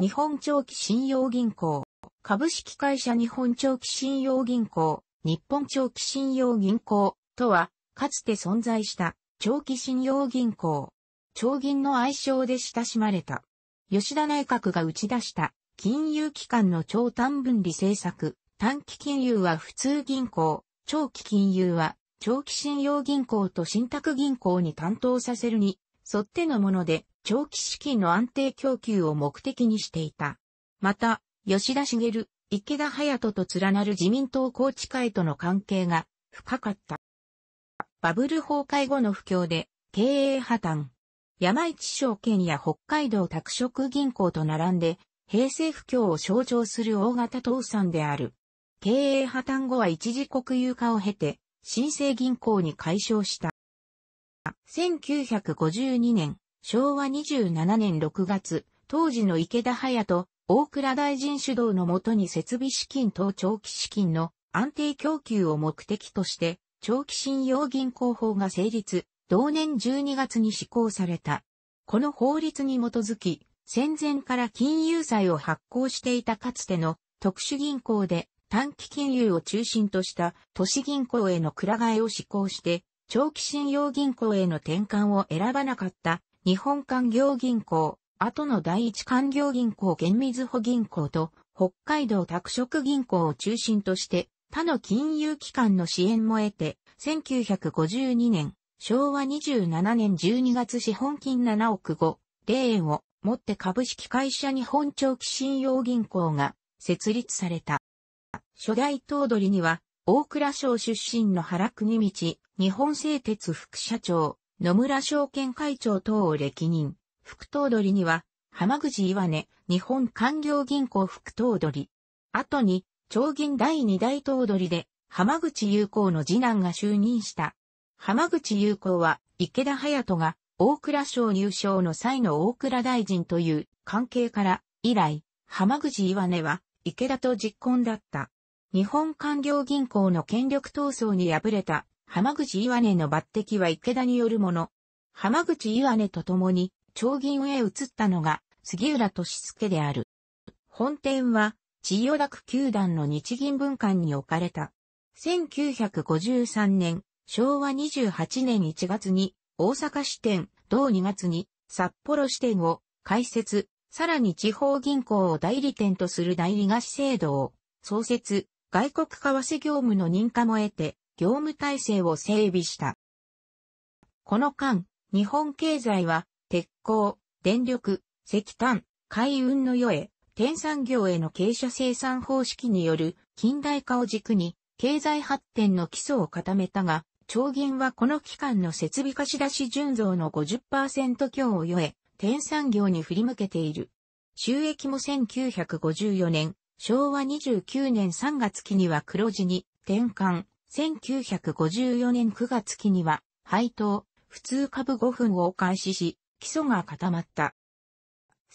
日本長期信用銀行、株式会社日本長期信用銀行、日本長期信用銀行とは、かつて存在した長期信用銀行、長銀の愛称で親しまれた。吉田内閣が打ち出した金融機関の長短分離政策、短期金融は普通銀行、長期金融は長期信用銀行と信託銀行に担当させるに沿ってのもので、長期資金の安定供給を目的にしていた。また、吉田茂、池田隼人と連なる自民党宏池会との関係が深かった。バブル崩壊後の不況で経営破綻。山一証券や北海道拓殖銀行と並んで平成不況を象徴する大型倒産である。経営破綻後は一時国有化を経て新生銀行に解消した。1952年、昭和27年6月、当時の池田隼人、大倉大臣主導のもとに設備資金等長期資金の安定供給を目的として、長期信用銀行法が成立、同年12月に施行された。この法律に基づき、戦前から金融債を発行していたかつての特殊銀行で短期金融を中心とした都市銀行への倉替えを施行して、長期信用銀行への転換を選ばなかった日本官業銀行、後の第一官業銀行現水保銀行と北海道拓殖銀行を中心として他の金融機関の支援も得て1952年昭和27年12月資本金7億5、0円を持って株式会社日本長期信用銀行が設立された。初代頭取には大倉省出身の原国道、日本製鉄副社長、野村証券会長等を歴任、副頭取には、浜口岩根、日本官僚銀行副頭取。後に、長銀第二大頭取で、浜口友子の次男が就任した。浜口友子は、池田隼人が、大倉省入省の際の大倉大臣という関係から、以来、浜口岩根は、池田と実婚だった。日本官僚銀行の権力闘争に敗れた浜口岩根の抜擢は池田によるもの。浜口岩根と共に、長銀へ移ったのが、杉浦俊介である。本店は、千代田区球団の日銀文館に置かれた。1953年、昭和28年1月に、大阪支店、同2月に、札幌支店を開設、さらに地方銀行を代理店とする代理菓子制度を創設、外国為替業務の認可も得て、業務体制を整備した。この間、日本経済は、鉄鋼、電力、石炭、海運の世へ、転産業への傾斜生産方式による近代化を軸に、経済発展の基礎を固めたが、長銀はこの期間の設備貸し出し純増の50%強を酔え、転産業に振り向けている。収益も1954年、昭和29年3月期には黒字に転換、1954年9月期には、配当、普通株5分を開始し、基礎が固まった。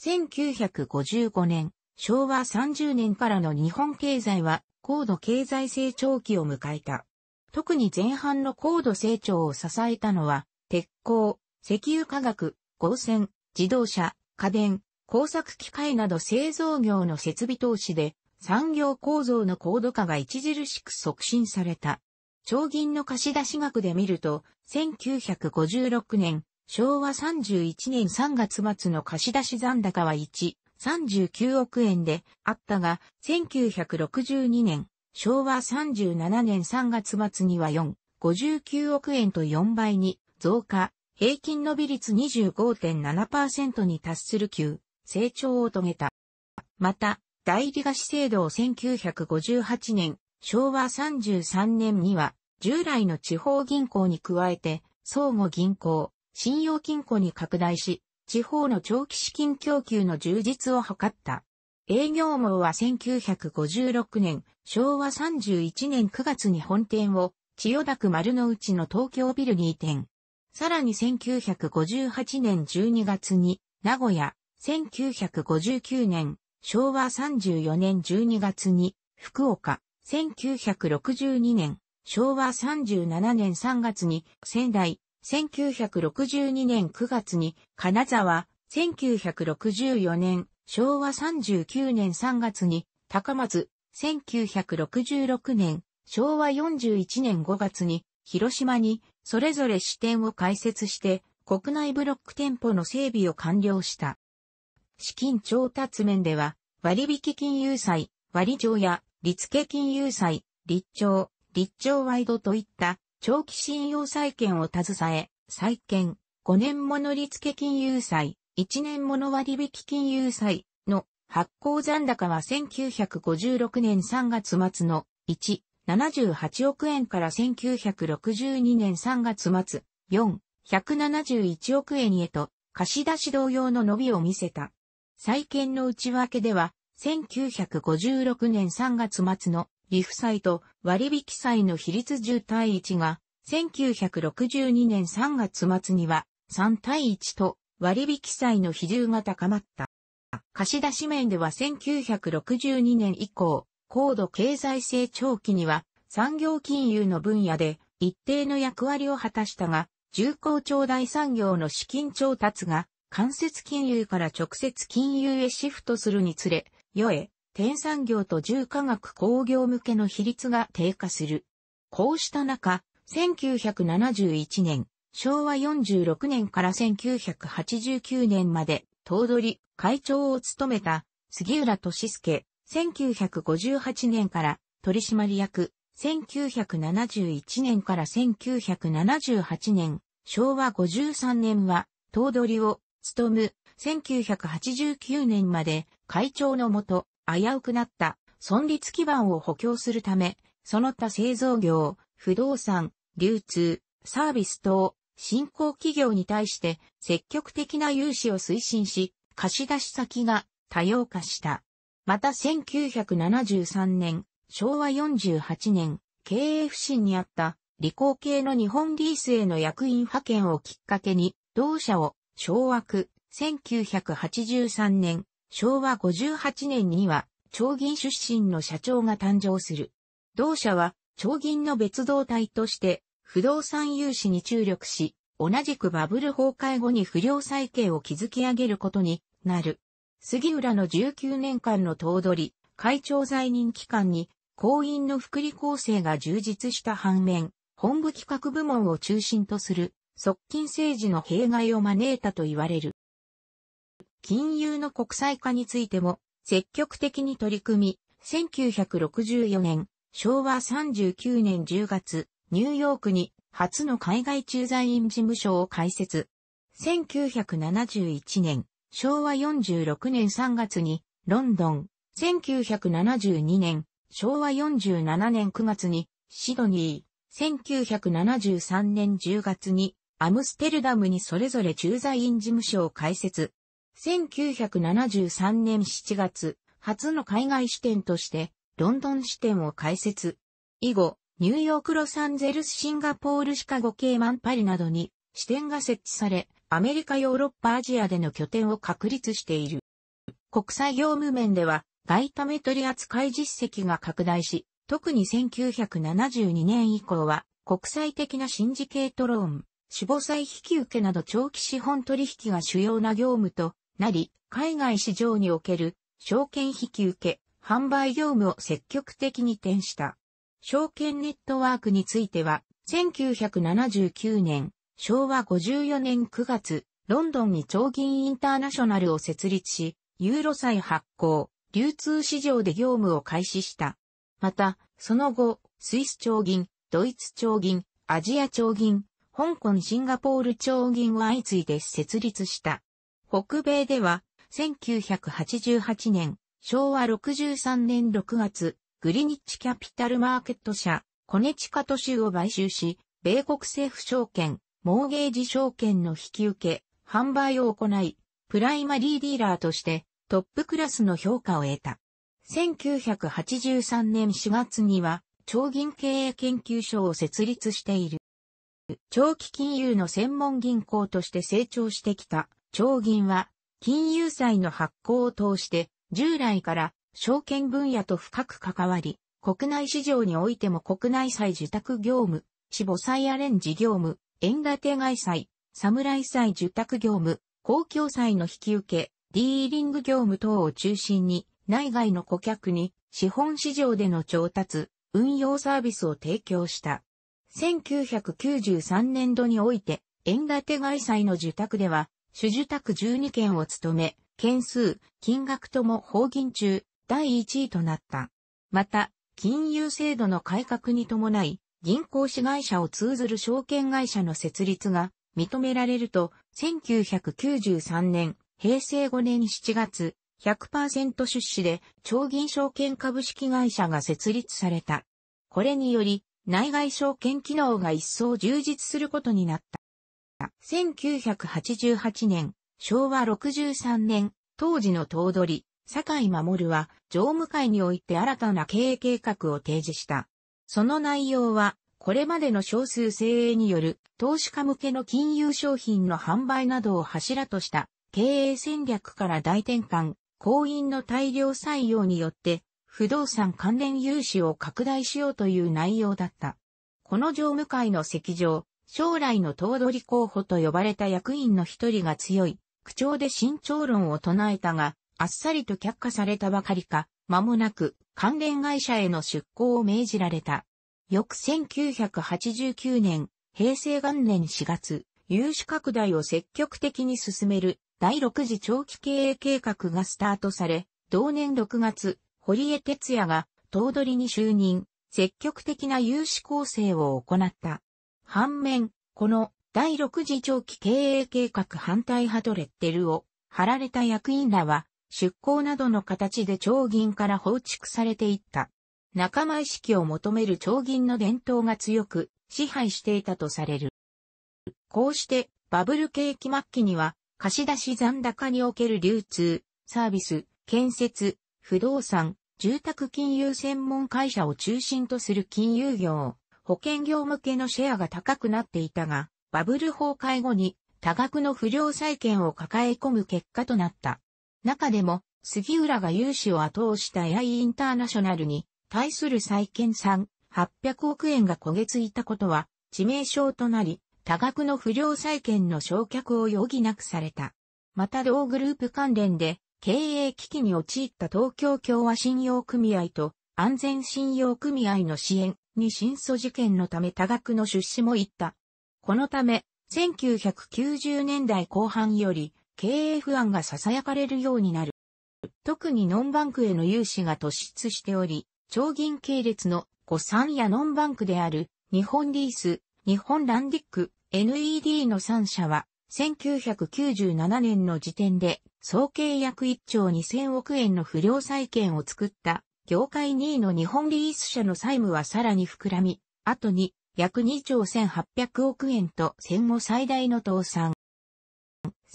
1955年、昭和30年からの日本経済は高度経済成長期を迎えた。特に前半の高度成長を支えたのは、鉄鋼、石油化学、合戦、自動車、家電、工作機械など製造業の設備投資で、産業構造の高度化が著しく促進された。長銀の貸出額で見ると、1956年、昭和31年3月末の貸出残高は1、39億円であったが、1962年、昭和37年3月末には4、59億円と4倍に増加、平均伸び率25.7%に達する急成長を遂げた。また、代理菓子制度を1958年、昭和33年には、従来の地方銀行に加えて、相互銀行、信用金庫に拡大し、地方の長期資金供給の充実を図った。営業網は1956年、昭和31年9月に本店を、千代田区丸の内の東京ビルに移転。さらに1958年12月に、名古屋、1959年、昭和34年12月に、福岡、1962年、昭和37年3月に仙台、1962年9月に金沢、1964年、昭和39年3月に高松、1966年、昭和41年5月に広島にそれぞれ支店を開設して国内ブロック店舗の整備を完了した。資金調達面では、割引金融債、割上や、利付金融債、立帳、立帳ワイドといった長期信用債券を携え、債券、5年物利付金融債、1年物割引金融債の発行残高は1956年3月末の1、78億円から1962年3月末、4、171億円へと貸し出し同様の伸びを見せた。再建の内訳では、1956年3月末のリフ債と割引債の比率10対1が、1962年3月末には3対1と割引債の比重が高まった。貸出面では1962年以降、高度経済成長期には産業金融の分野で一定の役割を果たしたが、重工長大産業の資金調達が間接金融から直接金融へシフトするにつれ、よえ、転産業と重化学工業向けの比率が低下する。こうした中、1971年、昭和46年から1989年まで、頭取、会長を務めた、杉浦俊介、1958年から取締役、1971年から1978年、昭和53年は、頭取を務む、1989年まで会長のもと、危うくなった存立基盤を補強するため、その他製造業、不動産、流通、サービス等、新興企業に対して積極的な融資を推進し、貸し出し先が多様化した。また1973年、昭和48年、経営不振にあった理工系の日本リースへの役員派遣をきっかけに、同社を昭和区、1983年、昭和58年には、長銀出身の社長が誕生する。同社は、長銀の別動体として、不動産融資に注力し、同じくバブル崩壊後に不良再建を築き上げることになる。杉浦の19年間の頭取、会長在任期間に、行員の福利構成が充実した反面、本部企画部門を中心とする側近政治の弊害を招いたと言われる。金融の国際化についても積極的に取り組み、1964年、昭和39年10月、ニューヨークに初の海外駐在員事務所を開設。1971年、昭和46年3月にロンドン、1972年、昭和47年9月にシドニー、1973年10月にアムステルダムにそれぞれ駐在員事務所を開設。1973年7月、初の海外支店として、ロンドン支店を開設。以後、ニューヨークロサンゼルスシンガポールシカゴ系マンパリなどに支店が設置され、アメリカヨーロッパアジアでの拠点を確立している。国際業務面では、外為取扱い実績が拡大し、特に1972年以降は、国際的なシンジケートローン、死母債引受など長期資本取引が主要な業務となり、海外市場における証券引受、販売業務を積極的に転した。証券ネットワークについては、1979年、昭和54年9月、ロンドンに長銀インターナショナルを設立し、ユーロ債発行、流通市場で業務を開始した。また、その後、スイス長銀、ドイツ長銀、アジア長銀、香港シンガポール町銀は相次いで設立した。北米では、1988年、昭和63年6月、グリニッチキャピタルマーケット社、コネチカト州を買収し、米国政府証券、モーゲージ証券の引き受け、販売を行い、プライマリーディーラーとしてトップクラスの評価を得た。1983年4月には、超銀経営研究所を設立している。長期金融の専門銀行として成長してきた、長銀は、金融債の発行を通して、従来から証券分野と深く関わり、国内市場においても国内債受託業務、死母債アレンジ業務、円建て外債、侍債受託業務、公共債の引き受け、ディーリング業務等を中心に、内外の顧客に資本市場での調達、運用サービスを提供した。1993年度において、縁立て外債の受託では、主受託12件を務め、件数、金額とも法銀中、第1位となった。また、金融制度の改革に伴い、銀行子会社を通ずる証券会社の設立が認められると、1993年、平成5年7月、100%出資で、超銀証券株式会社が設立された。これにより、内外証券機能が一層充実することになった。1988年、昭和63年、当時の頭取、坂井守は、常務会において新たな経営計画を提示した。その内容は、これまでの少数精鋭による投資家向けの金融商品の販売などを柱とした経営戦略から大転換、行員の大量採用によって不動産関連融資を拡大しようという内容だった。この常務会の席上、将来の頭取候補と呼ばれた役員の一人が強い、口調で慎重論を唱えたが、あっさりと却下されたばかりか、間もなく関連会社への出向を命じられた。翌1989年、平成元年4月、融資拡大を積極的に進める第6次長期経営計画がスタートされ、同年6月、堀江哲也が、頭取に就任、積極的な融資構成を行った。反面、この第6次長期経営計画反対派とレッテルを貼られた役員らは、出向などの形で長銀から放逐されていった。仲間意識を求める長銀の伝統が強く支配していたとされる。こうしてバブル景気末期には貸し出し残高における流通、サービス、建設、不動産、住宅金融専門会社を中心とする金融業、保険業向けのシェアが高くなっていたが、バブル崩壊後に多額の不良債権を抱え込む結果となった。中でも、杉浦が融資を後押したエアイインターナショナルに対する債権3、800億円が焦げついたことは致命傷となり、多額の不良債権の償却を余儀なくされた。また同グループ関連で経営危機に陥った東京共和信用組合と安全信用組合の支援に真相事件のため多額の出資も行った。このため、1990年代後半より経営不安が囁かれるようになる。特にノンバンクへの融資が突出しており、超銀系列の誤算やノンバンクである日本リース、日本ランディック、NED の3社は1997年の時点で、総計約1兆2000億円の不良債権を作った、業界2位の日本リース社の債務はさらに膨らみ、後に約2兆1800億円と戦後最大の倒産。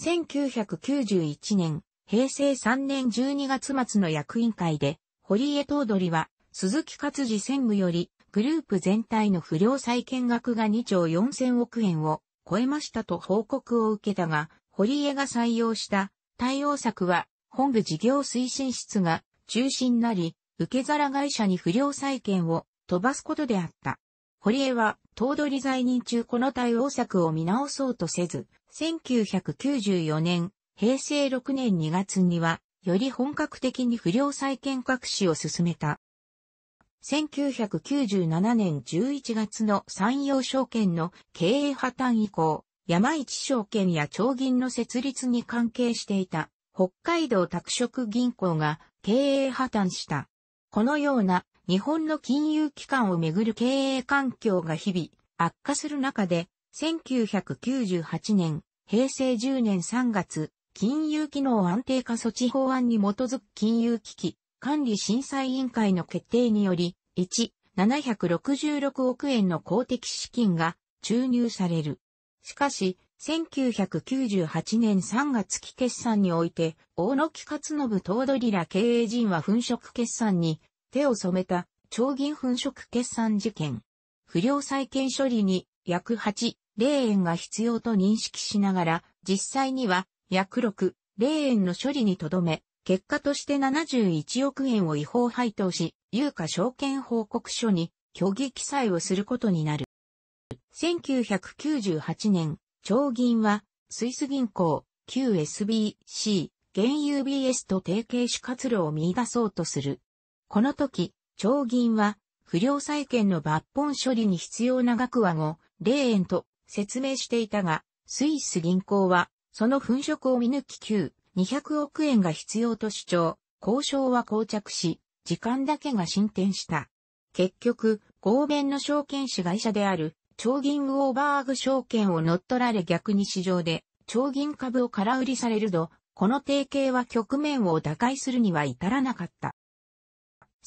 1991年、平成3年12月末の役員会で、堀江東取は、鈴木勝治専務より、グループ全体の不良債権額が2兆4000億円を超えましたと報告を受けたが、堀江が採用した対応策は本部事業推進室が中心なり、受け皿会社に不良債権を飛ばすことであった。堀江は、頭取在任中この対応策を見直そうとせず、1994年、平成6年2月には、より本格的に不良債権隠しを進めた。1997年11月の山陽証券の経営破綻以降、山一証券や長銀の設立に関係していた北海道拓殖銀行が経営破綻した。このような日本の金融機関をめぐる経営環境が日々悪化する中で、1998年、平成10年3月、金融機能安定化措置法案に基づく金融危機管理審査委員会の決定により、1、766億円の公的資金が注入される。しかし、1998年3月期決算において、大野木勝信東ドリラ経営陣は粉飾決算に手を染めた超銀粉飾決算事件。不良債権処理に約8、0円が必要と認識しながら、実際には約6、0円の処理にとどめ、結果として71億円を違法配当し、有価証券報告書に虚偽記載をすることになる。1998年、長銀は、スイス銀行、旧 SBC、現 UBS と提携し活路を見出そうとする。この時、長銀は、不良債権の抜本処理に必要な額は5、0円と説明していたが、スイス銀行は、その粉飾を見抜き9、200億円が必要と主張、交渉は膠着し、時間だけが進展した。結局、合弁の証券子会社である、超銀ウォーバーグ証券を乗っ取られ逆に市場で、超銀株を空売りされると、この提携は局面を打開するには至らなかった。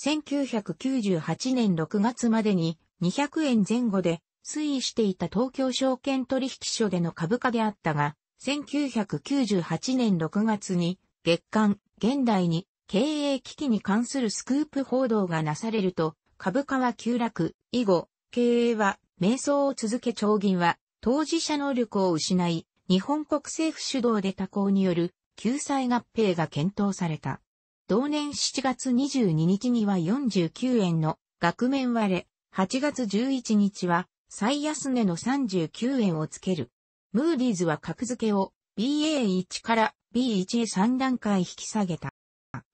1998年6月までに200円前後で推移していた東京証券取引所での株価であったが、1998年6月に月刊現代に経営危機に関するスクープ報道がなされると株価は急落以後経営は迷走を続け長銀は当事者能力を失い日本国政府主導で他行による救済合併が検討された。同年7月22日には49円の額面割れ、8月11日は最安値の39円をつける。ムーディーズは格付けを BA1 から B1 へ3段階引き下げた。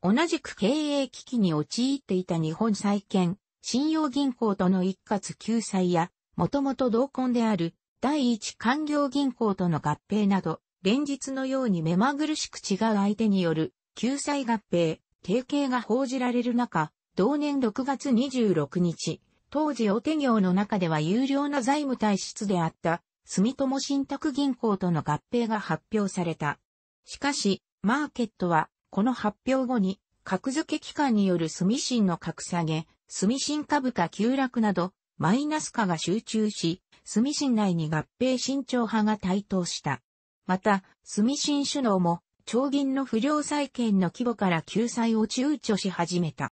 同じく経営危機に陥っていた日本債券、信用銀行との一括救済や、もともと同梱である第一官業銀行との合併など、連日のように目まぐるしく違う相手による救済合併、提携が報じられる中、同年6月26日、当時お手業の中では有料な財務体質であった住友信託銀行との合併が発表された。しかし、マーケットは、この発表後に、格付け機関による住信の格下げ、住信株価急落など、マイナス化が集中し、住信内に合併慎重派が台頭した。また、住信首脳も、長銀の不良債権の規模から救済を躊躇し始めた。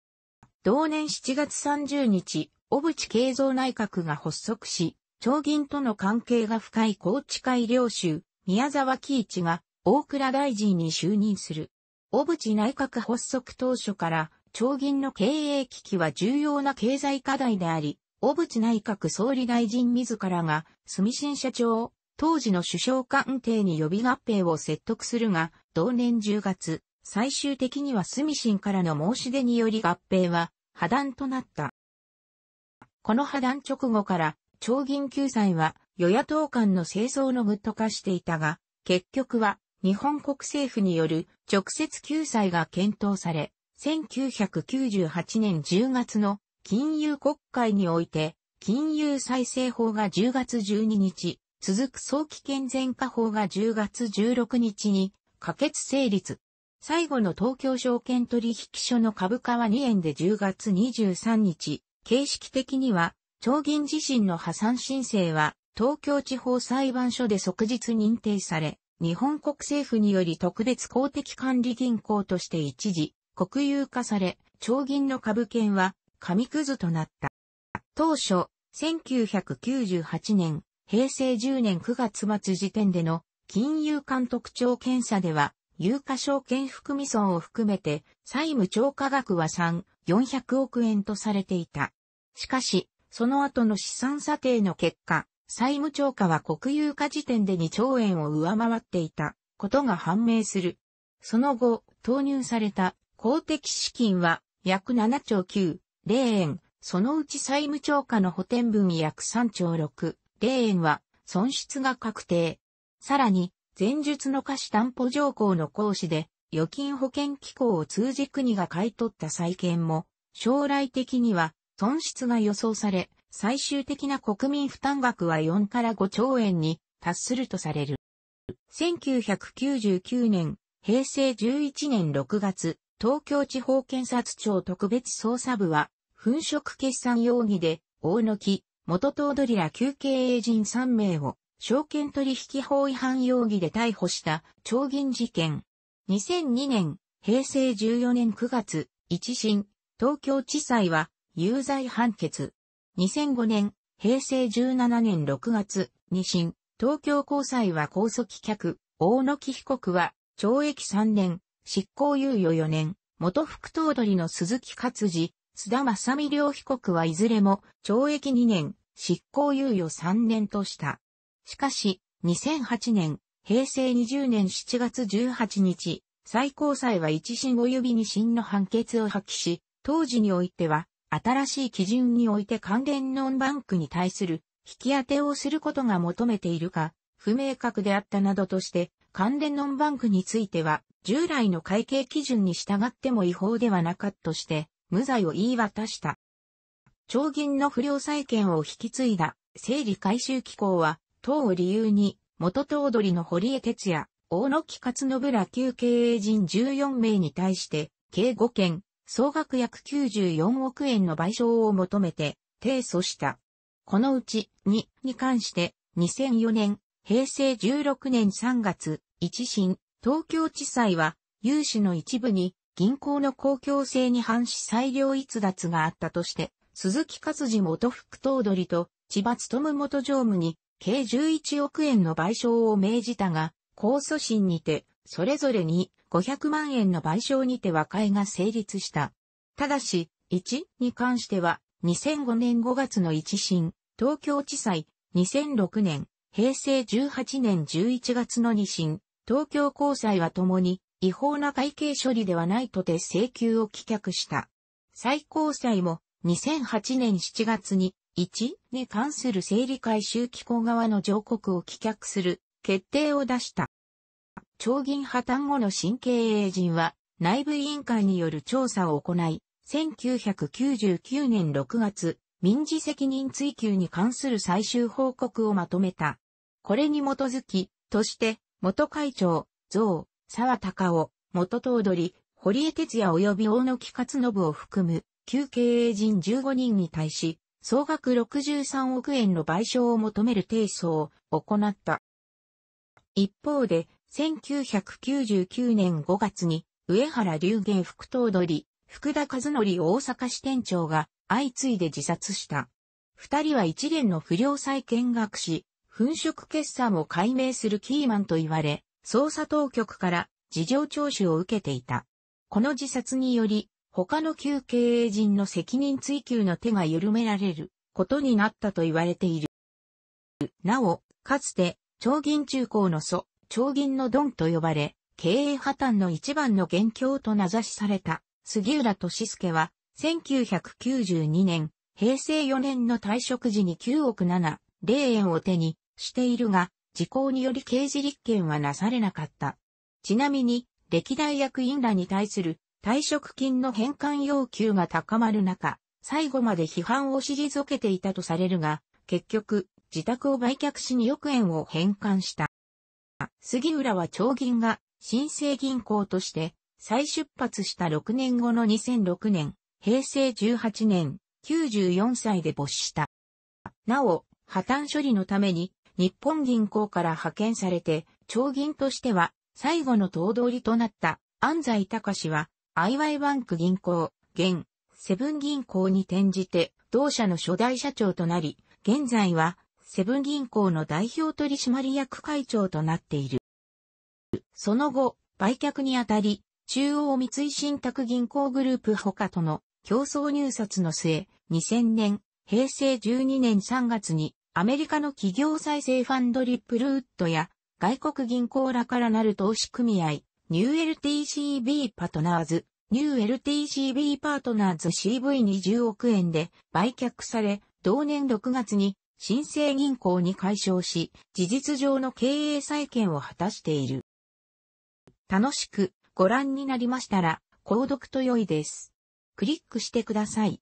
同年7月30日、小渕慶三内閣が発足し、長銀との関係が深い高知会領主、宮沢喜一が大倉大臣に就任する。小渕内閣発足当初から長銀の経営危機は重要な経済課題であり、小渕内閣総理大臣自らが、住信社長当時の首相官邸に予備合併を説得するが、同年10月、最終的には住信からの申し出により合併は破談となった。この破談直後から長銀救済は与野党間の清掃の具と化していたが、結局は日本国政府による直接救済が検討され、1998年10月の金融国会において、金融再生法が10月12日、続く早期健全化法が10月16日に可決成立。最後の東京証券取引所の株価は2円で10月23日、形式的には長銀自身の破産申請は、東京地方裁判所で即日認定され、日本国政府により特別公的管理銀行として一時、国有化され、長銀の株券は、紙くずとなった。当初、1998年、平成10年9月末時点での金融監督庁検査では、有価証券含み損を含めて、債務超過額は3、400億円とされていた。しかし、その後の資産査定の結果、債務超過は国有化時点で2兆円を上回っていたことが判明する。その後、投入された公的資金は約7兆9、0円、そのうち債務超過の補填分約3兆6、0円は損失が確定。さらに、前述の貸し担保条項の行使で、預金保険機構を通じ国が買い取った債権も、将来的には損失が予想され、最終的な国民負担額は4から5兆円に達するとされる。1999年、平成11年6月、東京地方検察庁特別捜査部は、粉飾決算容疑で、大野木、元頭取ら休憩営人3名を、証券取引法違反容疑で逮捕した、長銀事件。2002年、平成14年9月、一審、東京地裁は、有罪判決。2005年、平成17年6月、二審、東京高裁は高速客、大野木被告は、懲役3年、執行猶予4年、元副頭取の鈴木勝治、津田正美良被告はいずれも、懲役2年、執行猶予3年とした。しかし、2008年、平成20年7月18日、最高裁は一審及び二審の判決を破棄し、当時においては、新しい基準において関連ノンバンクに対する引き当てをすることが求めているか、不明確であったなどとして、関連ノンバンクについては、従来の会計基準に従っても違法ではなかったとして、無罪を言い渡した。長銀の不良債権を引き継いだ、整理回収機構は、等を理由に、元頭取の堀江哲也、大野木勝信ら旧経営陣14名に対して、計5件、総額約94億円の賠償を求めて提訴した。このうち2に関して2004年、平成16年3月、一審、東京地裁は融資の一部に銀行の公共性に反し裁量逸脱があったとして、鈴木勝次元副頭取と千葉勤元常務に計11億円の賠償を命じたが、控訴審にて、それぞれに500万円の賠償にて和解が成立した。ただし、1に関しては、2005年5月の1審、東京地裁、2006年、平成18年11月の2審、東京高裁はともに、違法な会計処理ではないとて請求を棄却した。最高裁も、2008年7月に、1に関する整理回収機構側の上告を棄却する決定を出した。長銀破綻後の新経営陣は、内部委員会による調査を行い、1999年6月、民事責任追及に関する最終報告をまとめた。これに基づき、として、元会長、増、沢隆夫、元頭取、堀江哲也及び大野木勝信を含む、旧経営陣15人に対し、総額63億円の賠償を求める提訴を行った。一方で、1999年5月に、上原龍玄副頭取、福田和則大阪支店長が相次いで自殺した。二人は一連の不良債見学し、粉飾決算を解明するキーマンと言われ、捜査当局から事情聴取を受けていた。この自殺により、他の旧経営陣の責任追及の手が緩められることになったと言われている。なお、かつて、長銀中高の祖、長銀のドンと呼ばれ、経営破綻の一番の元凶と名指しされた杉浦俊介は、1992年、平成4年の退職時に9億7、0円を手にしているが、時効により刑事立件はなされなかった。ちなみに、歴代役員らに対する退職金の返還要求が高まる中、最後まで批判を退けていたとされるが、結局、自宅を売却しに億円を返還した。杉浦は長銀が新生銀行として再出発した6年後の2006年、平成18年、94歳で没した。なお、破綻処理のために日本銀行から派遣されて、長銀としては最後の頭取となった安西隆は、IY バンク銀行、現、セブン銀行に転じて、同社の初代社長となり、現在はセブン銀行の代表取締役会長となっている。その後、売却にあたり、中央三井信託銀行グループ他との競争入札の末、2000年、平成12年3月に、アメリカの企業再生ファンドリップルウッドや、外国銀行らからなる投資組合、ニュー LTCB パートナーズ、ニュー LTCB パートナーズ CV20 億円で売却され、同年6月に新生銀行に解消し、事実上の経営再建を果たしている。楽しくご覧になりましたら、購読と良いです。クリックしてください。